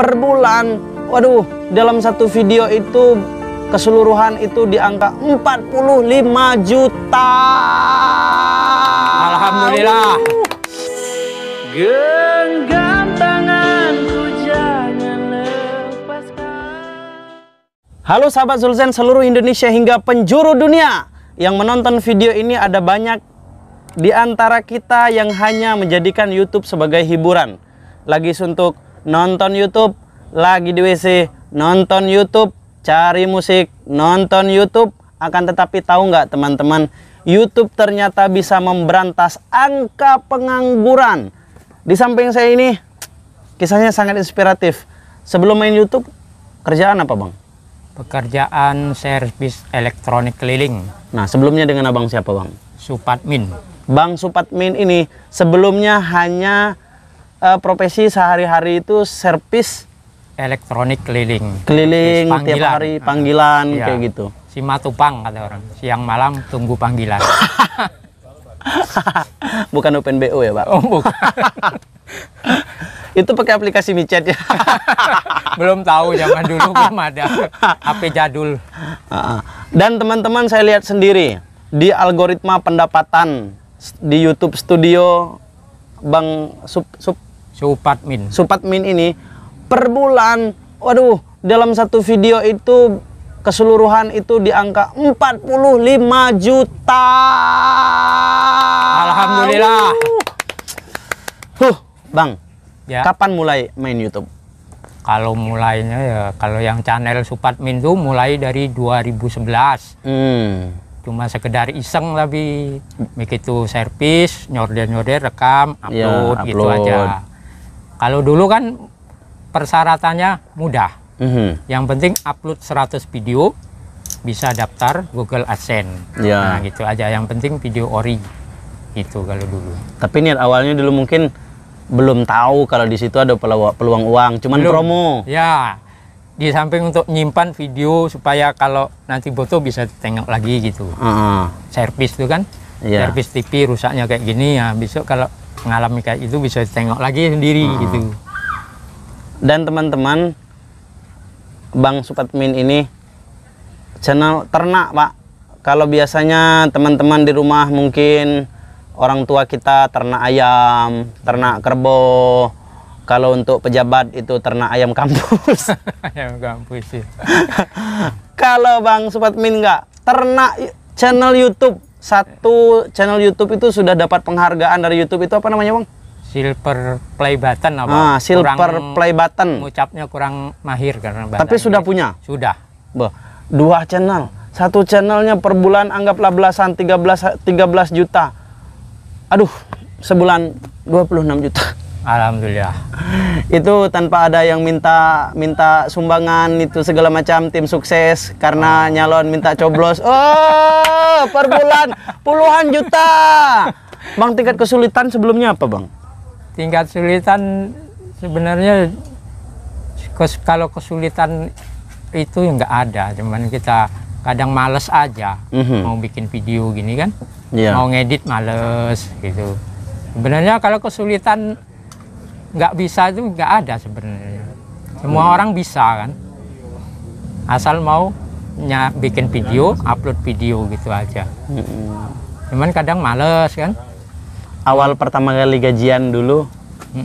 per bulan waduh dalam satu video itu keseluruhan itu di angka 45 juta Alhamdulillah genggam tanganku jangan lepaskan Halo sahabat Zulzen seluruh Indonesia hingga penjuru dunia yang menonton video ini ada banyak di antara kita yang hanya menjadikan YouTube sebagai hiburan lagi untuk nonton YouTube, lagi di WC, nonton YouTube, cari musik, nonton YouTube. Akan tetapi tahu nggak teman-teman, YouTube ternyata bisa memberantas angka pengangguran. Di samping saya ini, kisahnya sangat inspiratif. Sebelum main YouTube, kerjaan apa bang? Pekerjaan servis elektronik keliling. Nah, sebelumnya dengan abang siapa bang? Supatmin. Bang Supatmin ini sebelumnya hanya uh, profesi sehari-hari itu servis elektronik keliling. Keliling tiap hari panggilan ya. kayak gitu. Si matupang kata orang. Siang malam tunggu panggilan. bukan Open BO ya, Pak? Oh, bukan. itu pakai aplikasi micet ya. belum tahu zaman dulu belum ada HP jadul. Dan teman-teman saya lihat sendiri di algoritma pendapatan di YouTube Studio Bang Sup, Sup Supatmin. Supatmin ini per bulan, waduh, dalam satu video itu keseluruhan itu di angka 45 juta. Alhamdulillah. Huh, Bang. Ya. Kapan mulai main YouTube? Kalau mulainya ya kalau yang channel Supatmin itu mulai dari 2011. Hmm. Cuma sekedar iseng tapi begitu servis, nyorder-nyorder rekam, upload, ya, upload. gitu aja kalau dulu kan persyaratannya mudah. Mm -hmm. Yang penting upload 100 video, bisa daftar Google AdSense. Yeah. Nah, gitu aja. Yang penting video ori. Itu kalau dulu. Tapi niat awalnya dulu mungkin belum tahu kalau di situ ada peluang, uang, cuman belum. promo. Ya. Di samping untuk nyimpan video supaya kalau nanti butuh bisa tengok lagi gitu. Uh -huh. Servis itu kan. Yeah. Servis TV rusaknya kayak gini ya, besok kalau mengalami kayak itu bisa tengok lagi sendiri hmm. gitu. Dan teman-teman, Bang Supatmin ini channel ternak Pak. Kalau biasanya teman-teman di rumah mungkin orang tua kita ternak ayam, ternak kerbau. Kalau untuk pejabat itu ternak ayam kampus. ayam kampus iya. sih Kalau Bang Supatmin enggak ternak channel YouTube satu channel YouTube itu sudah dapat penghargaan dari YouTube itu apa namanya bang? Silver play button apa? Ah, silver kurang, play button. Ucapnya kurang mahir karena. Tapi sudah punya. Sudah. Bah, dua channel, satu channelnya per bulan anggaplah belasan 13 13 juta. Aduh, sebulan 26 juta. Alhamdulillah. itu tanpa ada yang minta minta sumbangan itu segala macam tim sukses karena oh. nyalon minta coblos. Oh, per bulan puluhan juta. Bang tingkat kesulitan sebelumnya apa, Bang? Tingkat kesulitan sebenarnya kalau kesulitan itu nggak ada, cuman kita kadang males aja mm -hmm. mau bikin video gini kan. Yeah. Mau ngedit males gitu. Sebenarnya kalau kesulitan nggak bisa itu nggak ada sebenarnya semua iya. orang bisa kan asal mau nya bikin video upload video gitu aja hmm. cuman kadang males kan awal pertama kali gajian dulu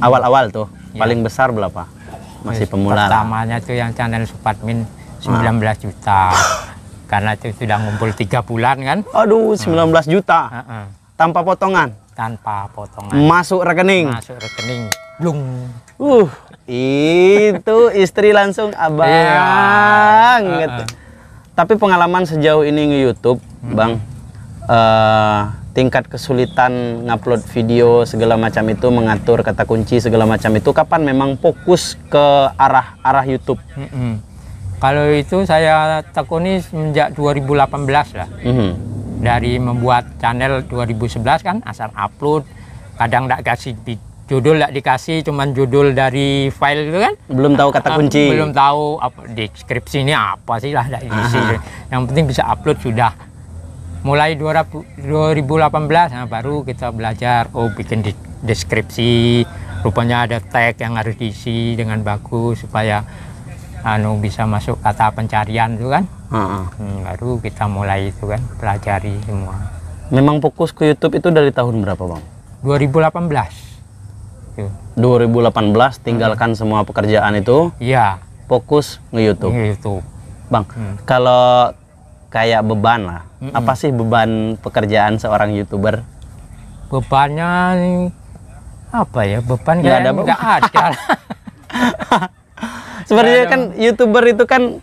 awal-awal tuh ya. paling besar berapa masih pemula pertamanya tuh yang channel Supatmin 19 hmm. juta ah. karena itu sudah ngumpul tiga bulan kan aduh 19 ah. hmm. juta uh -uh. tanpa potongan tanpa potongan masuk rekening masuk rekening Blung. Uh, itu istri langsung abang. Yeah. Gitu. Uh, uh. Tapi pengalaman sejauh ini nge YouTube, hmm. Bang, uh, tingkat kesulitan ngupload video segala macam itu, mengatur kata kunci segala macam itu, kapan memang fokus ke arah arah YouTube? Hmm -hmm. Kalau itu saya tekuni semenjak 2018 lah. Mm -hmm. Dari membuat channel 2011 kan asal upload, kadang nggak kasih judul tidak dikasih cuman judul dari file itu kan belum tahu kata ah, kunci belum tahu apa deskripsi ini apa sih lah isi ah. yang penting bisa upload sudah mulai 2018 nah baru kita belajar oh bikin di deskripsi rupanya ada tag yang harus diisi dengan bagus supaya anu bisa masuk kata pencarian itu kan ah. hmm, baru kita mulai itu kan pelajari semua memang fokus ke YouTube itu dari tahun berapa bang 2018 2018 iya. tinggalkan hmm. semua pekerjaan itu. Iya. Fokus nge-YouTube. YouTube. Bang, hmm. kalau kayak beban lah. Mm Apa sih beban pekerjaan seorang YouTuber? Bebannya apa ya? Beban nggak ada. Enggak ada. sebenarnya kan youtuber itu kan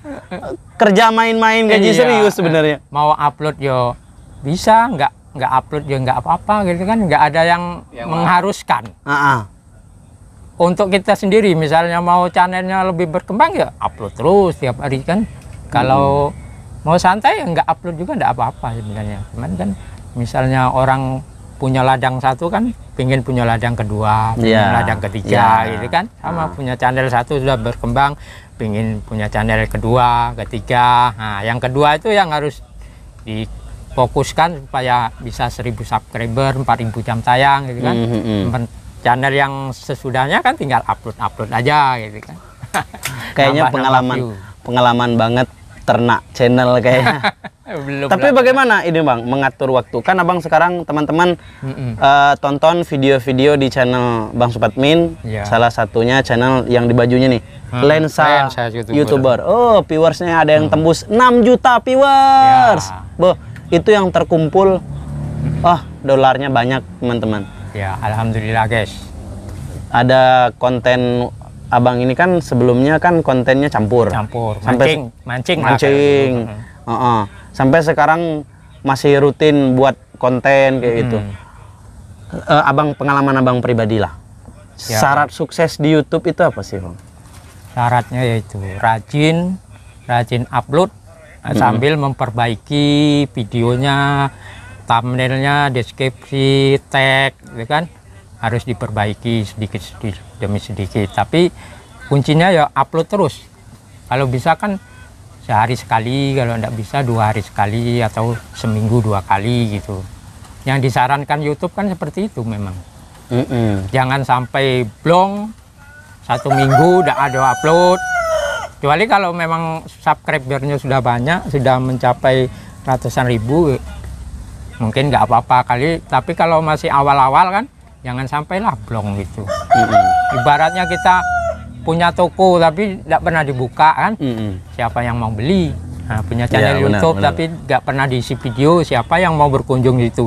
kerja main-main gaji gitu iya, serius sebenarnya mau upload yo bisa nggak nggak upload yo nggak apa-apa gitu kan nggak ada yang, yang mengharuskan uh -uh untuk kita sendiri misalnya mau channelnya lebih berkembang ya upload terus tiap hari kan kalau hmm. mau santai ya nggak upload juga nggak apa-apa sebenarnya cuman kan misalnya orang punya ladang satu kan pingin punya ladang kedua punya ladang ketiga yeah. gitu kan sama hmm. punya channel satu sudah berkembang pingin punya channel kedua ketiga nah yang kedua itu yang harus di fokuskan supaya bisa 1000 subscriber 4000 jam tayang gitu kan mm -hmm. hmm, hmm channel yang sesudahnya kan tinggal upload upload aja gitu kan kayaknya nambah, pengalaman nambah pengalaman banget ternak channel kayaknya belum tapi belum. bagaimana ini bang mengatur waktu kan abang sekarang teman-teman mm -mm. uh, tonton video-video di channel bang Supatmin yeah. salah satunya channel yang di bajunya nih hmm. lensa, YouTuber. youtuber oh viewersnya ada yang hmm. tembus 6 juta viewers yeah. boh itu yang terkumpul oh dolarnya banyak teman-teman Ya, alhamdulillah guys. Ada konten abang ini kan sebelumnya kan kontennya campur. Campur. Sampai mancing, mancing. Mancing. uh -uh. Sampai sekarang masih rutin buat konten kayak hmm. Uh, abang pengalaman abang pribadi lah. Ya. Syarat sukses di YouTube itu apa sih, Bang? Syaratnya yaitu rajin, rajin upload sambil memperbaiki videonya thumbnailnya deskripsi tag gitu kan harus diperbaiki sedikit, sedikit demi sedikit tapi kuncinya ya upload terus kalau bisa kan sehari sekali kalau tidak bisa dua hari sekali atau seminggu dua kali gitu yang disarankan YouTube kan seperti itu memang mm -mm. jangan sampai blong satu minggu tidak ada upload kecuali kalau memang subscribernya sudah banyak sudah mencapai ratusan ribu mungkin nggak apa-apa kali tapi kalau masih awal-awal kan jangan sampai blong gitu ibaratnya kita punya toko tapi nggak pernah dibuka kan siapa yang mau beli nah, punya channel ya, YouTube benar, tapi nggak pernah diisi video siapa yang mau berkunjung itu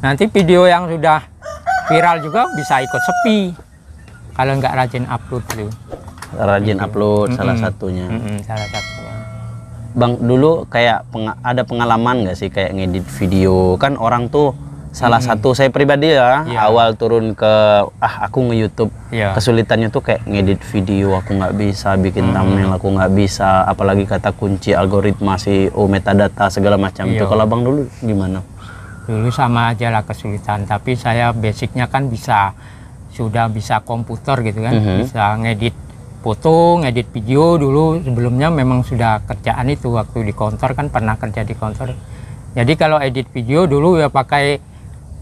nanti video yang sudah viral juga bisa ikut sepi kalau nggak rajin upload tuh rajin upload mm -hmm. salah satunya mm -hmm, salah satunya Bang dulu kayak peng ada pengalaman gak sih kayak ngedit video kan orang tuh salah hmm. satu saya pribadi ya yeah. awal turun ke ah aku nge YouTube yeah. kesulitannya tuh kayak ngedit video aku nggak bisa bikin hmm. thumbnail aku nggak bisa apalagi kata kunci algoritma si oh metadata segala macam itu iya. kalau bang dulu gimana dulu sama aja lah kesulitan tapi saya basicnya kan bisa sudah bisa komputer gitu kan mm -hmm. bisa ngedit foto, ngedit video dulu sebelumnya memang sudah kerjaan itu waktu di kantor kan pernah kerja di kantor. Jadi kalau edit video dulu ya pakai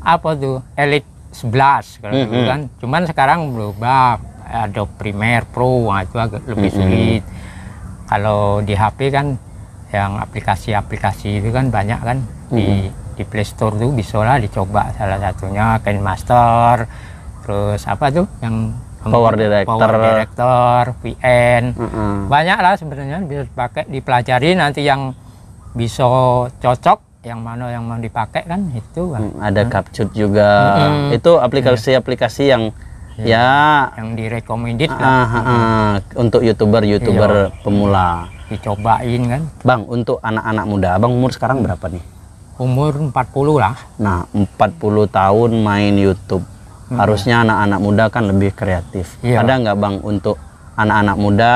apa tuh? Elite 11 kalau mm -hmm. dulu kan. Cuman sekarang berubah Adobe Premiere Pro nah, itu agak lebih sulit. Mm -hmm. Kalau di HP kan yang aplikasi-aplikasi itu kan banyak kan mm -hmm. di di Play Store tuh bisa lah dicoba salah satunya Ken Master terus apa tuh yang power director, power director VN. Mm -hmm. Banyak lah sebenarnya bisa dipakai, dipelajari nanti yang bisa cocok yang mana yang mau dipakai kan itu kan. ada hmm. capcut juga. Hmm. Itu aplikasi-aplikasi iya. yang ya, ya yang direkomendit uh, uh, Uh, uh, untuk youtuber-youtuber iya. pemula. Dicobain kan. Bang, untuk anak-anak muda, Bang umur sekarang berapa nih? Umur 40 lah. Nah, 40 tahun main YouTube Hmm. Harusnya anak-anak muda kan lebih kreatif. Yeah. Ada nggak bang untuk anak-anak muda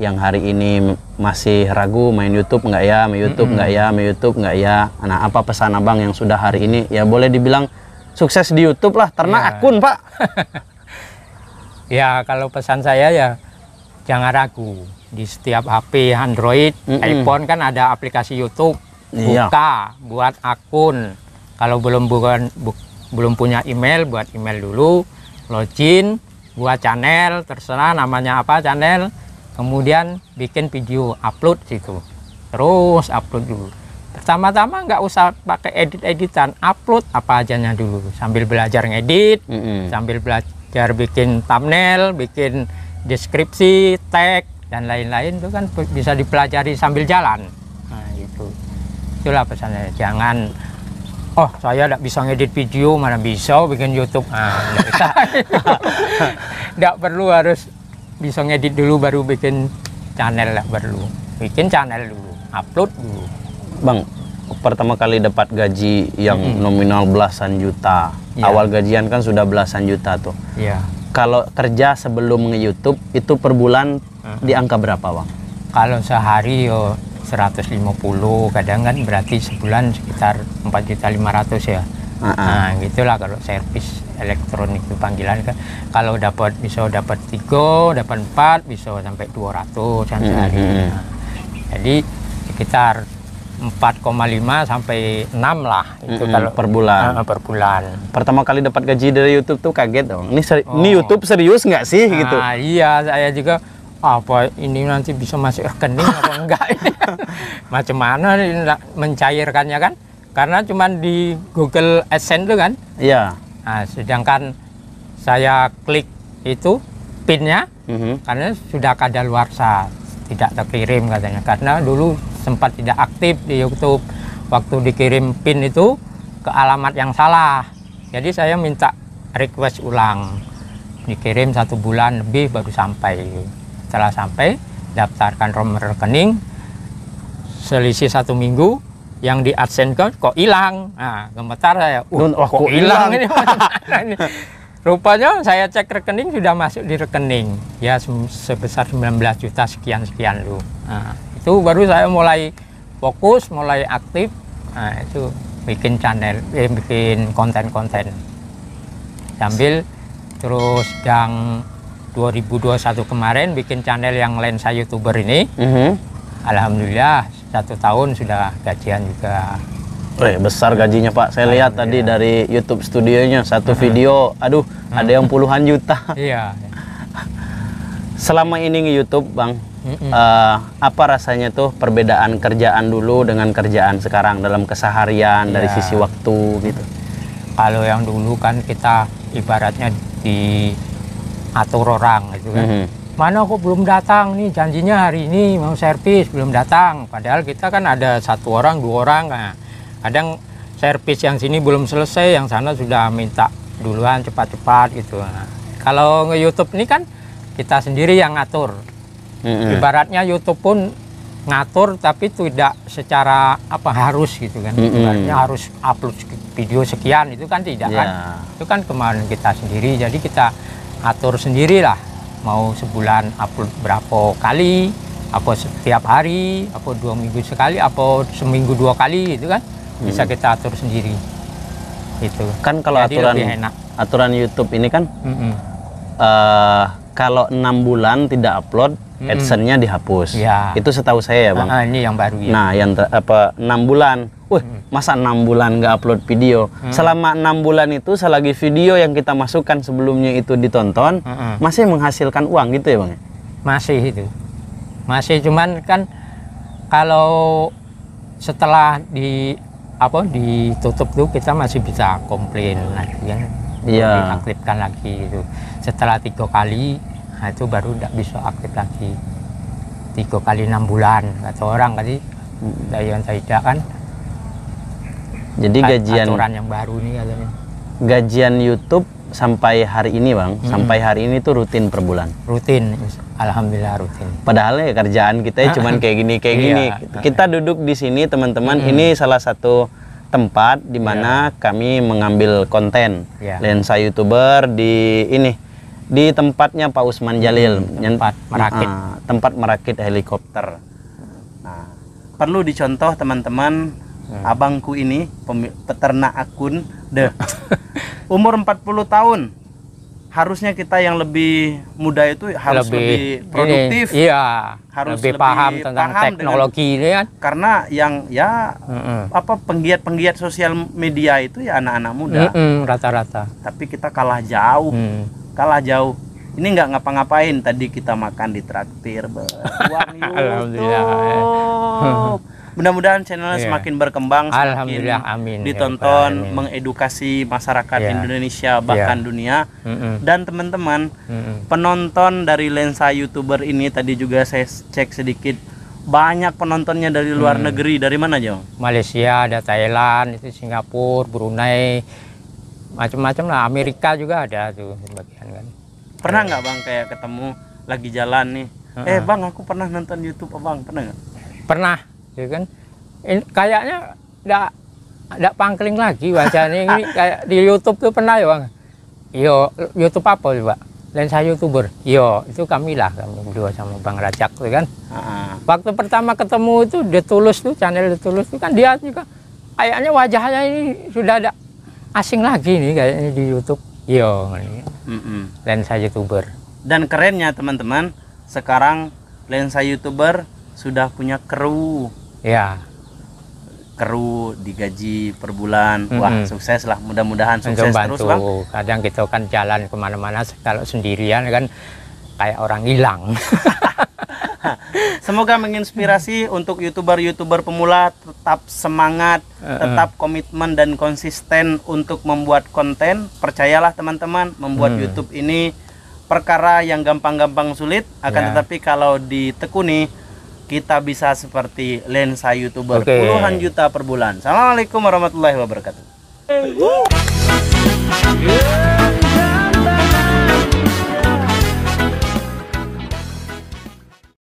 yang hari ini masih ragu main YouTube nggak ya, main YouTube nggak mm -hmm. ya, main YouTube nggak ya. Nah apa pesan abang yang sudah hari ini ya boleh dibilang sukses di YouTube lah, ternak yeah. akun pak. ya kalau pesan saya ya jangan ragu di setiap HP Android, mm -hmm. iPhone kan ada aplikasi YouTube. Iya. Buka, yeah. buat akun. Kalau belum bukan bu, belum punya email buat email dulu login buat channel terserah namanya apa channel kemudian bikin video upload situ terus upload dulu pertama-tama nggak usah pakai edit-editan upload apa ajanya dulu sambil belajar ngedit mm -hmm. sambil belajar bikin thumbnail bikin deskripsi tag dan lain-lain itu kan bisa dipelajari sambil jalan nah itu itulah pesannya jangan oh saya tidak bisa ngedit video mana bisa bikin YouTube ah iya. tidak perlu harus bisa ngedit dulu baru bikin channel lah perlu bikin channel dulu upload dulu bang pertama kali dapat gaji yang -hmm. nominal belasan juta Ya. awal gajian kan sudah belasan juta tuh Iya. kalau kerja sebelum nge YouTube itu per bulan uh -huh. di angka berapa bang kalau sehari yo 150 kadang kan berarti sebulan sekitar 4.500 ya uh -uh. nah gitulah kalau servis elektronik itu panggilan kan kalau dapat bisa dapat tiga dapat empat bisa sampai 200 kan hmm, sehari uh hmm, -huh. Hmm. nah, jadi sekitar 4,5 sampai 6 lah itu mm -hmm. kalau per bulan. Uh, per bulan. Pertama kali dapat gaji dari YouTube tuh kaget dong. Ini seri oh. ini YouTube serius nggak sih gitu? nah, gitu. Iya, saya juga apa ini nanti bisa masuk rekening atau enggak macam mana ini mencairkannya kan karena cuma di Google AdSense itu kan iya nah, sedangkan saya klik itu pinnya mm -hmm. karena sudah kadaluarsa tidak terkirim katanya karena dulu sempat tidak aktif di YouTube waktu dikirim pin itu ke alamat yang salah jadi saya minta request ulang dikirim satu bulan lebih baru sampai setelah sampai daftarkan nomor rekening selisih satu minggu yang di adsense kok hilang nah gemetar saya uh, oh, kok hilang ini rupanya saya cek rekening sudah masuk di rekening ya sebesar 19 juta sekian sekian lu nah, itu baru saya mulai fokus mulai aktif nah, itu bikin channel eh, bikin konten-konten sambil terus yang 2021 kemarin bikin channel yang lain saya youtuber ini mm -hmm. alhamdulillah satu tahun sudah gajian juga Weh, besar gajinya Pak. Saya lihat tadi dari YouTube studionya satu mhm. video, aduh, hmm. ada yang puluhan juta. Iya. Selama ini YouTube, Bang, mm -hmm. uh, apa rasanya tuh perbedaan kerjaan dulu dengan kerjaan sekarang dalam keseharian yeah. dari iya. sisi waktu gitu? Kalau yang dulu kan kita ibaratnya di atur orang gitu kan. Mm-hmm. Mana kok belum datang nih janjinya hari ini mau servis belum datang. Padahal kita kan ada satu orang dua orang nah, kadang servis yang sini belum selesai yang sana sudah minta duluan cepat-cepat gitu. Nah, kalau nge YouTube ini kan kita sendiri yang ngatur. Mm-hmm. Ibaratnya YouTube pun ngatur tapi tidak secara apa harus gitu kan mm-hmm. ibaratnya harus upload video sekian itu kan tidak yeah. kan iya. itu kan kemarin kita sendiri jadi kita atur sendiri lah mau sebulan upload berapa kali apa setiap hari apa dua minggu sekali apa seminggu dua kali itu kan bisa hmm. kita atur sendiri itu kan kalau Jadi aturan enak. aturan YouTube ini kan mm -mm. Uh, kalau enam bulan tidak upload mm -mm. adsense dihapus ya. itu setahu saya ya bang uh, ini yang baru ya. nah yang apa enam bulan Wah, masa enam bulan nggak upload video? Hmm. Selama enam bulan itu, selagi video yang kita masukkan sebelumnya itu ditonton, hmm. masih menghasilkan uang gitu ya bang? Masih itu, masih cuman kan kalau setelah di apa ditutup tuh kita masih bisa komplain lagi kan? Iya. Aktifkan lagi itu. Setelah tiga kali, nah itu baru tidak bisa aktif lagi. Tiga kali enam bulan, atau orang tadi, hmm. saya kan jadi gajian aturan yang baru ini, katanya. Gajian YouTube sampai hari ini bang, hmm. sampai hari ini tuh rutin per bulan. Rutin, alhamdulillah rutin. Padahal ya kerjaan kita ya cuma kayak gini kayak iya. gini. Kita duduk di sini teman-teman, hmm. ini salah satu tempat di iya. mana yeah. kami mengambil konten yeah. lensa youtuber di ini di tempatnya Pak Usman hmm, Jalil tempat merakit uh, tempat merakit helikopter. Nah, perlu dicontoh teman-teman hmm. abangku ini peternak akun deh umur 40 tahun harusnya kita yang lebih muda itu harus lebih, lebih produktif ini, iya harus lebih, lebih paham tentang paham teknologi dengan, ini kan karena yang ya mm -mm. apa penggiat-penggiat sosial media itu ya anak-anak muda rata-rata tapi kita kalah jauh mm. kalah jauh ini nggak ngapa-ngapain tadi kita makan di traktir Alhamdulillah ya. mudah-mudahan channelnya yeah. semakin berkembang alhamdulillah semakin amin ditonton iya, mengedukasi masyarakat yeah. Indonesia iya. bahkan yeah. dunia mm -mm. dan teman-teman mm penonton dari lensa youtuber ini tadi juga saya cek sedikit banyak penontonnya dari luar hmm. negeri dari mana aja Malaysia ada Thailand itu Singapura Brunei macam-macam lah Amerika juga ada tuh bagian kan pernah iya. nggak bang kayak ketemu lagi jalan nih uh -uh. eh bang aku pernah nonton YouTube abang pernah nggak pernah ya kan In, eh, kayaknya tidak tidak pangkling lagi wajahnya ini kayak di YouTube tuh pernah ya bang yo iya, YouTube apa sih coba lensa youtuber yo iya, itu kami lah kami berdua sama bang Rajak tuh ya kan uh-huh. waktu pertama ketemu itu dia Tulus tuh channel dia Tulus tuh kan dia juga kayaknya wajahnya ini sudah ada asing lagi nih kayaknya di YouTube yo iya, mm lensa youtuber dan kerennya teman-teman sekarang lensa youtuber sudah punya kru ya keru digaji per bulan mm -hmm. wah sukses lah mudah-mudahan sukses bantu. terus bang kadang kita gitu kan jalan kemana-mana kalau sendirian kan kayak orang hilang Semoga menginspirasi untuk youtuber-youtuber pemula tetap semangat, tetap komitmen dan konsisten untuk membuat konten. Percayalah teman-teman, membuat hmm. YouTube ini perkara yang gampang-gampang sulit, akan yeah. tetapi kalau ditekuni kita bisa seperti lensa youtuber okay. puluhan juta per bulan. Assalamualaikum warahmatullahi wabarakatuh.